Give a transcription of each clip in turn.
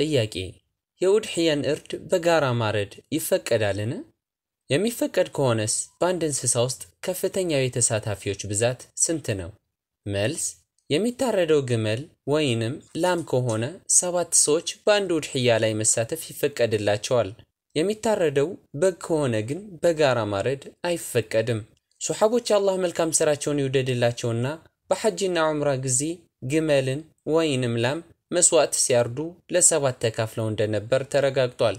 ጥያቄ የኡድሕያን እርድ በጋራ ማረድ ይፈቀዳልን? የሚፈቀድ ከሆነስ በአንድ እንስሳ ውስጥ ከፍተኛው የተሳታፊዎች ብዛት ስንት ነው? መልስ የሚታረደው ግመል ወይንም ላም ከሆነ ሰባት ሰዎች በአንድ ውድሕያ ላይ መሳተፍ ይፈቀድላቸዋል። የሚታረደው በግ ከሆነ ግን በጋራ ማረድ አይፈቀድም። ሶሓቦች አላህ መልካም ስራቸውን ይውደድላቸውና በሐጅና ዑምራ ጊዜ ግመልን ወይንም ላም መስዋዕት ሲያርዱ ለሰባት ተካፍለው እንደነበር ተረጋግጧል።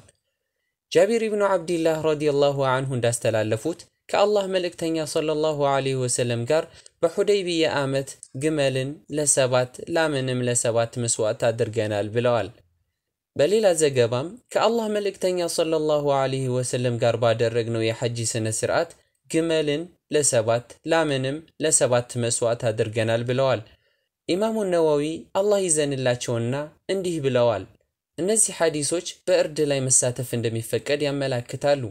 ጃቢር ኢብኑ አብዲላህ ረዲየላሁ አንሁ እንዳስተላለፉት ከአላህ መልእክተኛ ሰለላሁ ዐለይሂ ወሰለም ጋር በሑደይቢያ ዓመት ግመልን ለሰባት ላምንም ለሰባት መስዋዕት አድርገናል ብለዋል። በሌላ ዘገባም ከአላህ መልእክተኛ ሰለላሁ ዐለይሂ ወሰለም ጋር ባደረግነው የሐጂ ሥነ ሥርዓት ግመልን ለሰባት ላምንም ለሰባት መስዋዕት አድርገናል ብለዋል። ኢማሙ ነዋዊ አላህ ይዘንላቸውና እንዲህ ብለዋል። እነዚህ ሐዲሶች በእርድ ላይ መሳተፍ እንደሚፈቀድ ያመላክታሉ።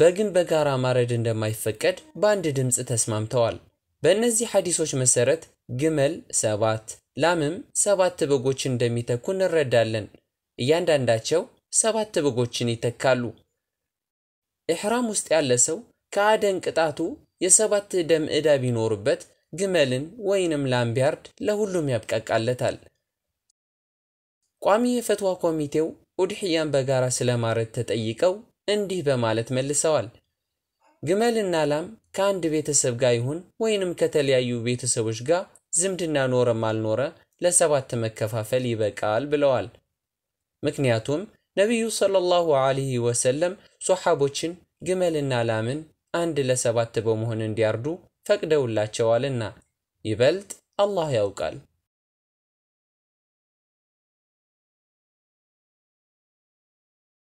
በግን በጋራ ማረድ እንደማይፈቀድ በአንድ ድምፅ ተስማምተዋል። በእነዚህ ሐዲሶች መሰረት ግመል ሰባት ላምም ሰባት በጎች እንደሚተኩ እንረዳለን። እያንዳንዳቸው ሰባት በጎችን ይተካሉ። ኢሕራም ውስጥ ያለ ሰው ከአደን ቅጣቱ የሰባት ደም ዕዳ ቢኖርበት ግመልን ወይንም ላም ቢያርድ ለሁሉም ያብቃቃለታል። ቋሚ የፈትዋ ኮሚቴው ኡድሕያን በጋራ ስለማረድ ተጠይቀው እንዲህ በማለት መልሰዋል። ግመልና ላም ከአንድ ቤተሰብ ጋር ይሁን ወይንም ከተለያዩ ቤተሰቦች ጋር ዝምድና ኖረም አልኖረ ለሰባት መከፋፈል ይበቃል ብለዋል። ምክንያቱም ነቢዩ ሰለላሁ ዐለይሂ ወሰለም ሶሓቦችን ግመልና ላምን አንድ ለሰባት በመሆን እንዲያርዱ ፈቅደውላቸዋልና ይበልጥ አላህ ያውቃል።